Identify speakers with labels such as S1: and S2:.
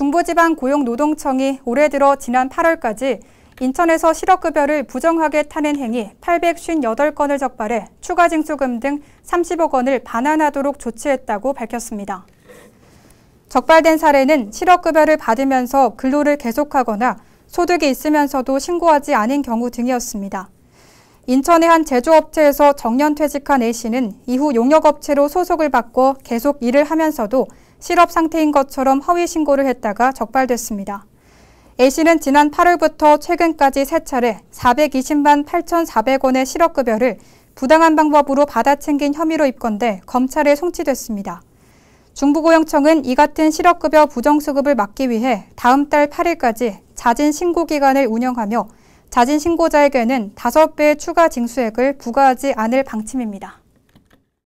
S1: 중부지방 고용노동청이 올해 들어 지난 8월까지 인천에서 실업급여를 부정하게 타는 행위 858건을 적발해 추가 징수금 등 30억 원을 반환하도록 조치했다고 밝혔습니다. 적발된 사례는 실업급여를 받으면서 근로를 계속하거나 소득이 있으면서도 신고하지 않은 경우 등이었습니다. 인천의 한 제조업체에서 정년퇴직한 A씨는 이후 용역업체로 소속을 받고 계속 일을 하면서도 실업 상태인 것처럼 허위 신고를 했다가 적발됐습니다. A씨는 지난 8월부터 최근까지 세차례 420만 8,400원의 실업급여를 부당한 방법으로 받아챙긴 혐의로 입건돼 검찰에 송치됐습니다. 중부고용청은 이 같은 실업급여 부정수급을 막기 위해 다음 달 8일까지 자진 신고 기간을 운영하며 자진 신고자에게는 5배의 추가 징수액을 부과하지 않을 방침입니다.